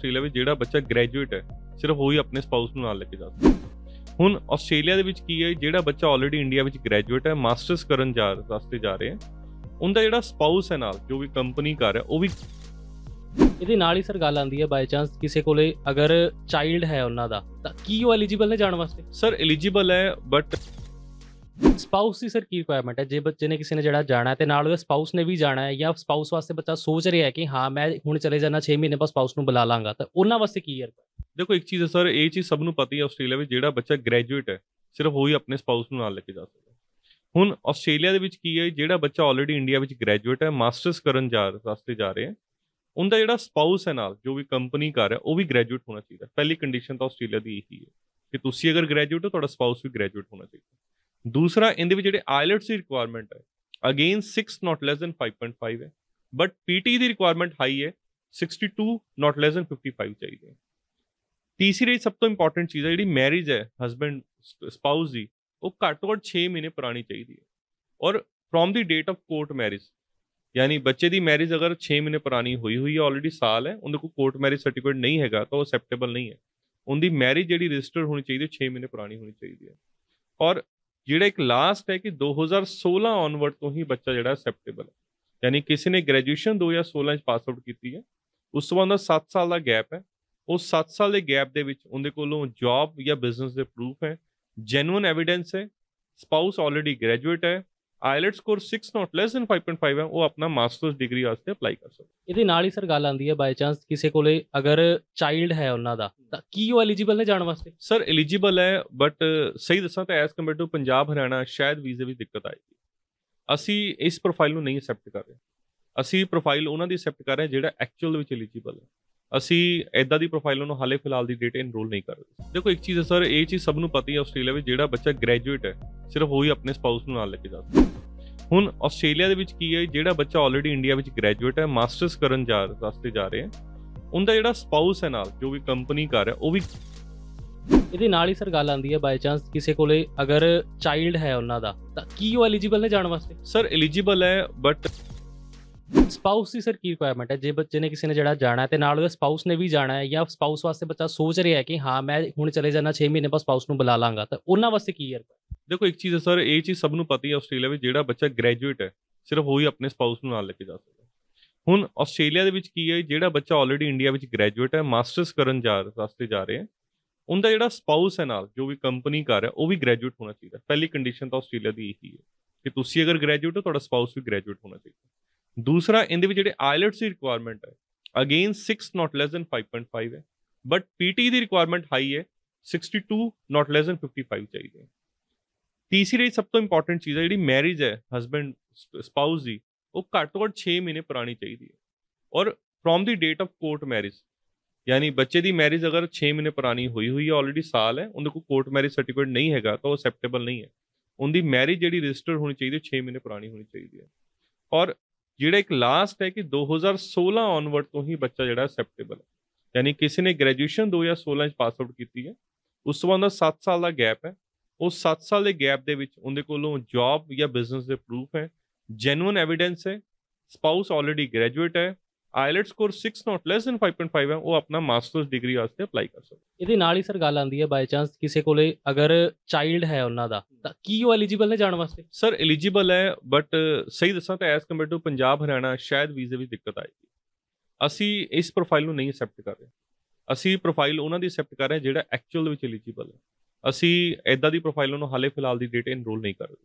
Australia ਵਿੱਚ ਜਿਹੜਾ ਬੱਚਾ ਗ੍ਰੈਜੂਏਟ ਹੈ ਸਿਰਫ ਉਹ ਹੀ ਆਪਣੇ ਸਪਾਊਸ ਨੂੰ ਨਾਲ ਲੈ ਕੇ ਜਾ ਸਕਦਾ ਹੁਣ ਆਸਟ੍ਰੇਲੀਆ ਦੇ ਵਿੱਚ ਕੀ ਹੈ ਜਿਹੜਾ ਬੱਚਾ ਆਲਰੇਡੀ ਇੰਡੀਆ ਵਿੱਚ ਗ੍ਰੈਜੂਏਟ ਹੈ ਮਾਸਟਰਸ ਕਰਨ ਜਾ ਰਸਤੇ ਜਾ ਰਹੇ ਹੈ ਉਹਦਾ ਜਿਹੜਾ ਸਪਾਊਸ ਹੈ ਨਾਲ ਜੋ ਵੀ ਕੰਪਨੀ ਕਰ ਰਿਹਾ ਉਹ ਵੀ ਇਹਦੇ ਨਾਲ ਹੀ ਸਰ ਗੱਲ ਆਉਂਦੀ ਹੈ ਬਾਈ ਚਾਂਸ ਕਿਸੇ ਕੋਲੇ ਅਗਰ ਚਾਈਲਡ ਹੈ ਉਹਨਾਂ ਦਾ ਤਾਂ ਕੀ ਉਹ ਐਲੀਜੀਬਲ ਨੇ ਜਾਣ ਵਾਸਤੇ ਸਰ ਐਲੀਜੀਬਲ ਹੈ ਬਟ ਸਪਾਊਸ ਦੀ ਸਰ ਕੀ ਰਿਕੁਆਇਰਮੈਂਟ ਹੈ ਜੇ ਬੱਚੇ ਨੇ ਕਿਸੇ ਨੇ ਜਿਹੜਾ ਜਾਣਾ ਤੇ ਨਾਲ ਉਹਦੇ ਸਪਾਊਸ ਨੇ ਵੀ ਜਾਣਾ ਹੈ ਜਾਂ ਸਪਾਊਸ ਵਾਸਤੇ ਬੱਚਾ ਸੋਚ ਰਿਹਾ ਹੈ ਕਿ ਹਾਂ ਮੈਂ ਹੁਣ ਚਲੇ ਜਾਣਾ 6 ਮਹੀਨੇ ਬਾਅਦ ਸਪਾਊਸ ਨੂੰ ਬੁਲਾ ਲਾਂਗਾ ਤਾਂ ਉਹਨਾਂ ਵਾਸਤੇ ਕੀ ਹੈ ਦੇਖੋ ਇੱਕ ਚੀਜ਼ ਹੈ ਸਰ ਇਹ ਚੀਜ਼ ਸਭ ਨੂੰ ਪਤਾ ਹੀ ਹੈ ਆਸਟ੍ਰੇਲੀਆ ਵਿੱਚ ਜਿਹੜਾ ਬੱਚਾ ਗ੍ਰੈਜੂਏਟ ਹੈ ਸਿਰਫ ਉਹ ਹੀ ਆਪਣੇ ਸਪਾਊਸ ਨੂੰ ਨਾਲ ਲੈ ਕੇ ਜਾ ਸਕਦਾ ਹੁਣ ਆਸਟ੍ਰੇਲੀਆ ਦੇ ਵਿੱਚ ਕੀ ਹੈ ਜਿਹੜਾ ਬੱਚਾ ਆਲਰੇਡੀ ਇੰਡੀਆ ਵਿੱਚ ਗ੍ਰੈਜੂਏਟ ਹੈ ਮਾਸਟਰਸ ਕਰਨ ਜਾ ਰਸਤੇ ਜਾ ਰਹੇ ਹੈ ਉਹਦਾ ਜਿਹੜਾ ਸਪਾਊਸ ਹੈ ਨਾਲ ਜੋ ਵੀ ਕੰਪਨੀ ਕਰ ਰਿਹਾ ਉਹ ਵੀ ਗ੍ਰੈਜੂਏਟ ਹੋਣਾ ਚਾਹੀਦਾ ਪਹਿਲੀ ਕੰਡੀਸ਼ਨ ਤਾਂ ਆਸਟ੍ਰੇਲੀਆ ਦੀ ਇਹੀ ਹੈ ਕਿ ਤੁਸੀਂ ਅਗਰ ਗ੍ਰੈਜੂਏਟ ਹੋ ਤੁਹਾਡਾ ਸਪਾਊਸ ਵੀ ਗ੍ਰੈਜੂਏਟ ਹੋਣਾ ਚਾਹੀਦਾ ਦੂਸਰਾ ਇਹਦੇ ਵਿੱਚ ਜਿਹੜੇ ਆਇਲਟਸ ਦੀ ਰਿਕੁਆਇਰਮੈਂਟ ਹੈ ਅਗੇਨ 6 ਨਾਟ ਲੈਸ ਦੈਨ 5.5 ਹੈ ਬਟ ਪੀਟੀ ਦੀ ਰਿਕੁਆਇਰਮੈਂਟ ਹਾਈ ਹੈ 62 ਨਾਟ ਲੈਸ ਦੈਨ 55 ਚਾਹੀਦੀ ਹੈ ਤੀਸਰੀ ਸਭ ਤੋਂ ਇੰਪੋਰਟੈਂਟ ਚੀਜ਼ ਹੈ ਜਿਹੜੀ ਮੈਰਿਜ ਹੈ ਹਸਬੰਡ ਸਪਾਊਸ ਦੀ ਉਹ ਘੱਟ ਤੋਂ ਘੱਟ 6 ਮਹੀਨੇ ਪੁਰਾਣੀ ਚਾਹੀਦੀ ਹੈ ਔਰ from the date of court marriage ਯਾਨੀ ਬੱਚੇ ਦੀ ਮੈਰਿਜ ਅਗਰ 6 ਮਹੀਨੇ ਪੁਰਾਣੀ ਹੋਈ ਹੋਈ ਹੈ ਆਲਰੇਡੀ ਸਾਲ ਹੈ ਉਹਨਾਂ ਕੋਲ ਕੋਰਟ ਮੈਰਿਜ ਸਰਟੀਫਿਕੇਟ ਨਹੀਂ ਹੈਗਾ ਤਾਂ ਉਹ ਅਸੈਪਟੇਬਲ ਨਹੀਂ ਹੈ ਉਹਦੀ ਮੈਰਿਜ ਜਿਹੜੀ ਰਜਿਸਟਰ ਹੋਣੀ ਚਾਹੀਦੀ ਹੈ 6 ਮਹੀਨੇ ਪੁਰਾਣੀ ਹੋਣੀ ਚਾਹੀਦੀ ਹੈ ਔਰ ਜਿਹੜਾ ਇੱਕ ਲਾਸਟ ਹੈ ਕਿ 2016 ਆਨਵਰਡ ਤੋਂ ਹੀ ਬੱਚਾ ਜਿਹੜਾ ਸੈਪਟੇਬਲ ਹੈ ਯਾਨੀ ਕਿਸੇ ਨੇ ਗ੍ਰੈਜੂਏਸ਼ਨ 2016 ਚ ਪਾਸ ਆਊਟ ਕੀਤੀ ਹੈ ਉਸ ਤੋਂ ਬਾਅਦ ਦਾ 7 ਸਾਲ ਦਾ ਗੈਪ ਹੈ ਉਸ 7 ਸਾਲ ਦੇ ਗੈਪ ਦੇ ਵਿੱਚ ਉਹਦੇ ਕੋਲੋਂ ਜੌਬ ਜਾਂ ਬਿਜ਼ਨਸ ਦੇ ਪ੍ਰੂਫ ਹੈ ਜੈਨੂਇਨ ਐਵੀਡੈਂਸ ਹੈ ਸਪਾਊਸ ਆਲਰੇਡੀ ਗ੍ਰੈਜੂਏਟ ਹੈ IELTS score 6 not less than 5.5 ਹੈ ਉਹ ਆਪਣਾ ਮਾਸਟਰਸ ਡਿਗਰੀ ਵਾਸਤੇ ਅਪਲਾਈ ਕਰ ਸਕਦਾ ਇਹਦੇ ਨਾਲ ਹੀ ਸਰ ਗੱਲ ਆਉਂਦੀ ਹੈ ਬਾਈ ਚਾਂਸ ਕਿਸੇ ਕੋਲੇ ਅਗਰ ਚਾਈਲਡ ਹੈ ਉਹਨਾਂ ਦਾ ਤਾਂ ਕੀ ਉਹ ਐਲੀਜੀਬਲ ਨੇ ਜਾਣ ਵਾਸਤੇ ਸਰ ਐਲੀਜੀਬਲ ਹੈ ਬਟ ਸਹੀ ਦੱਸਾਂ ਤਾਂ as compare to Punjab Haryana ਸ਼ਾਇਦ ਵੀਜ਼ੇ ਵਿੱਚ ਦਿੱਕਤ ਆਏਗੀ ਅਸੀਂ ਇਸ ਪ੍ਰੋਫਾਈਲ ਨੂੰ ਨਹੀਂ ਅਸੈਪਟ ਕਰ ਰਹੇ ਅਸੀਂ ਪ੍ਰੋਫਾਈਲ ਉਹਨਾਂ ਦੀ ਅਸੈਪਟ ਕਰ ਰਹੇ ਜਿਹੜਾ ਐਕਚੁਅਲ ਵਿੱਚ ਐਲੀਜੀਬਲ ਹੈ ਅਸੀਂ ਐਦਾਂ ਦੀ ਪ੍ਰੋਫਾਈਲ ਨੂੰ ਹਾਲੇ ਫਿਲਹਾਲ ਦੀ ਡੇਟ ਇਨਰੋਲ ਨਹੀਂ ਕਰ ਰਹੇ ਦੇਖੋ ਇੱਕ ਚੀਜ਼ ਹੈ ਸਰ ਇਹ ਚੀਜ਼ ਸਭ ਨੂੰ ਪਤਾ ਹੀ ਹੈ ਆਸਟ੍ਰੇਲੀਆ ਵਿੱਚ ਜਿਹੜਾ ਬੱਚਾ ਗ੍ਰੈਜੂਏਟ ਹੈ ਸਿਰਫ ਉਹ ਹੀ ਆਪਣੇ ਸਪਾਊਸ ਨੂੰ ਨਾਲ ਲੈ ਕੇ ਜਾ ਸਕਦਾ ਹੁਣ ਆਸਟ੍ਰੇਲੀਆ ਦੇ ਵਿੱਚ ਕੀ ਹੈ ਜਿਹੜਾ ਬੱਚਾ ਆਲਰੇਡੀ ਇੰਡੀਆ ਵਿੱਚ ਗ੍ਰੈਜੂਏਟ ਹੈ ਮਾਸਟਰਸ ਕਰਨ ਜਾ ਰਸਤੇ ਜਾ ਰਹੇ ਹੈ ਉਹਦਾ ਜਿਹੜਾ ਸਪਾਊਸ ਹੈ ਨਾਲ ਜੋ ਵੀ ਕੰਪਨੀ ਕਰ ਰਿਹਾ ਉਹ ਵੀ ਇਹਦੇ ਨਾਲ ਹੀ ਸਰ ਗੱਲ ਆਉਂਦੀ ਹੈ ਬਾਈ ਚਾਂਸ ਕਿਸੇ ਕੋਲੇ ਅਗਰ ਚਾਈਲਡ ਹੈ ਉਹਨਾਂ ਦਾ ਤਾਂ ਕੀ ਉਹ ਐਲੀਜੀਬਲ ਨੇ ਜਾਣ ਵਾਸਤੇ ਸਰ ਐਲੀਜੀਬਲ ਹੈ ਬਟ ਸਪਾਊਸ ਦੀ ਸਰ ਕੀ ਰਿਕੁਆਇਰਮੈਂਟ ਹੈ ਜੇ ਬੱਚੇ ਨੇ ਕਿਸੇ ਨੇ ਜਿਹੜਾ ਜਾਣਾ ਤੇ ਨਾਲ ਉਹਦੇ ਸਪਾਊਸ ਨੇ ਵੀ ਜਾਣਾ ਹੈ ਜਾਂ ਸਪਾਊਸ ਵਾਸਤੇ ਬੱਚਾ ਸੋਚ ਰਿਹਾ ਹੈ ਕਿ ਹਾਂ ਮੈਂ ਹੁਣ ਚਲੇ ਜਾਣਾ 6 ਮਹੀਨੇ ਬਾਅਦ ਸਪਾਊਸ ਨੂੰ ਬੁਲਾ ਲਾਂਗਾ ਤਾਂ ਉਹਨਾਂ ਵਾਸਤੇ ਕੀ ਹੈ ਦੇਖੋ ਇੱਕ ਚੀਜ਼ ਹੈ ਸਰ ਇਹ ਚੀਜ਼ ਸਭ ਨੂੰ ਪਤਾ ਹੈ ਆਸਟ੍ਰੇਲੀਆ ਵਿੱਚ ਜਿਹੜਾ ਬੱਚਾ ਗ੍ਰੈਜੂਏਟ ਹੈ ਸਿਰਫ ਉਹ ਹੀ ਆਪਣੇ ਸਪਾਊਸ ਨੂੰ ਨਾਲ ਲੈ ਕੇ ਜਾ ਸਕਦਾ ਹੁਣ ਆਸਟ੍ਰੇਲੀਆ ਦੇ ਵਿੱਚ ਕੀ ਹੈ ਜਿਹੜਾ ਬੱਚਾ ਆਲਰੇਡੀ ਇੰਡੀਆ ਵਿੱਚ ਗ੍ਰੈਜੂਏਟ ਹੈ ਮਾਸਟਰਸ ਕਰਨ ਜਾ ਰਸਤੇ ਜਾ ਰਹੇ ਉਹਦਾ ਜਿਹੜਾ ਸਪਾਊਸ ਹੈ ਨਾਲ ਜੋ ਵੀ ਕੰਪਨੀ ਕਰ ਰਿਹਾ ਉਹ ਵੀ ਗ੍ਰੈਜੂਏਟ ਹੋਣਾ ਚਾਹੀਦਾ ਪਹਿਲੀ ਕੰਡੀਸ਼ਨ ਤਾਂ ਆਸਟ੍ਰੇਲੀਆ ਦੀ ਇਹੀ ਹੈ ਕਿ ਤੁਸੀਂ ਅਗਰ ਗ੍ਰੈਜੂਏਟ ਹੋ ਤੁਹਾਡਾ ਸਪਾਊਸ ਵੀ ਗ੍ਰੈਜੂਏਟ ਹੋਣਾ ਚਾਹੀਦਾ ਦੂਸਰਾ ਇਹਦੇ ਵਿੱਚ ਜਿਹੜੇ ਆਇਲਟਸ ਦੀ ਰਿਕੁਆਇਰਮੈਂਟ ਹੈ ਅਗੇਨ 6 ਨਾਟ ਲੈਸ ਦੈਨ 5.5 ਹੈ ਬਟ ਪੀਟੀ ਦੀ ਰਿਕੁਆਇਰਮੈਂਟ ਹਾਈ ਹੈ 62 ਨਾਟ ਲੈਸ ਦੈਨ 55 ਚਾਹੀਦੀ ਹੈ ਤੀਸਰੀ ਸਭ ਤੋਂ ਇੰਪੋਰਟੈਂਟ ਚੀਜ਼ ਹੈ ਜਿਹੜੀ ਮੈਰਿਜ ਹੈ ਹਸਬੰਡ ਸਪਾਊਸ ਦੀ ਉਹ ਘੱਟ ਤੋਂ ਘੱਟ 6 ਮਹੀਨੇ ਪੁਰਾਣੀ ਚਾਹੀਦੀ ਹੈ ਔਰ from the date of court marriage ਯਾਨੀ ਬੱਚੇ ਦੀ ਮੈਰਿਜ ਅਗਰ 6 ਮਹੀਨੇ ਪੁਰਾਣੀ ਹੋਈ ਹੋਈ ਹੈ ਆਲਰੇਡੀ ਸਾਲ ਹੈ ਉਹਨਾਂ ਕੋਲ ਕੋਰਟ ਮੈਰਿਜ ਸਰਟੀਫਿਕੇਟ ਨਹੀਂ ਹੈਗਾ ਤਾਂ ਉਹ ਅਸੈਪਟੇਬਲ ਨਹੀਂ ਹੈ ਉਹਦੀ ਮੈਰਿਜ ਜਿਹੜੀ ਰਜਿਸਟਰ ਹੋਣੀ ਚਾਹੀਦੀ ਹੈ 6 ਮਹੀਨੇ ਪੁਰਾਣੀ ਹੋਣੀ ਚਾਹੀਦੀ ਹੈ ਔਰ ਜਿਹੜਾ ਇੱਕ ਲਾਸਟ ਹੈ ਕਿ 2016 ਆਨਵਰਡ ਤੋਂ ਹੀ ਬੱਚਾ ਜਿਹੜਾ ਅਸੈਪਟੇਬਲ ਹੈ ਯਾਨੀ ਕਿਸੇ ਨੇ ਗ੍ਰੈਜੂਏਸ਼ਨ 2016 ਚ ਪਾਸ ਆਊਟ ਕੀਤੀ ਹੈ ਉਸ ਤੋਂ ਬਾਅਦ ਦਾ 7 ਸਾਲ ਦਾ ਗੈਪ ਹੈ ਉਸ 7 ਸਾਲ ਦੇ ਗੈਪ ਦੇ ਵਿੱਚ ਉਹਦੇ ਕੋਲੋਂ ਜੌਬ ਜਾਂ ਬਿਜ਼ਨਸ ਦੇ ਪ੍ਰੂਫ ਹੈ ਜੈਨੂਇਨ ਐਵੀਡੈਂਸ ਹੈ ਸਪਾਊਸ ਆਲਰੇਡੀ ਗ੍ਰੈਜੂਏਟ ਹੈ IELTS score 6 not less than 5.5 ਹੈ ਉਹ ਆਪਣਾ ਮਾਸਟਰਸ ਡਿਗਰੀ ਵਾਸਤੇ ਅਪਲਾਈ ਕਰ ਸਕਦਾ ਇਹਦੇ ਨਾਲ ਹੀ ਸਰ ਗੱਲ ਆਂਦੀ ਹੈ ਬਾਈ ਚਾਂਸ ਕਿਸੇ ਕੋਲੇ ਅਗਰ ਚਾਈਲਡ ਹੈ ਉਹਨਾਂ ਦਾ ਤਾਂ ਕੀ ਉਹ ਐਲੀਜੀਬਲ ਨੇ ਜਾਣ ਵਾਸਤੇ ਸਰ ਐਲੀਜੀਬਲ ਹੈ ਬਟ ਸਹੀ ਦੱਸਾਂ ਤਾਂ as compare to Punjab Haryana ਸ਼ਾਇਦ ਵੀਜ਼ੇ ਵਿੱਚ ਦਿੱਕਤ ਆਏਗੀ ਅਸੀਂ ਇਸ ਪ੍ਰੋਫਾਈਲ ਨੂੰ ਨਹੀਂ ਐਕਸੈਪਟ ਕਰ ਰਹੇ ਅਸੀਂ ਪ੍ਰੋਫਾਈਲ ਉਹਨਾਂ ਦੀ ਐਕਸੈਪਟ ਕਰ ਰਹੇ ਜਿਹੜਾ ਐਕਚੁਅਲ ਵਿੱਚ ਐਲੀਜੀਬਲ ਹੈ ਅਸੀਂ ਐਦਾਂ ਦੀ ਪ੍ਰੋਫਾਈਲ ਨੂੰ ਹਾਲੇ ਫਿਲਹਾਲ ਦੀ ਡੇਟ ਇਨਰੋਲ ਨਹੀਂ ਕਰ ਰਹੇ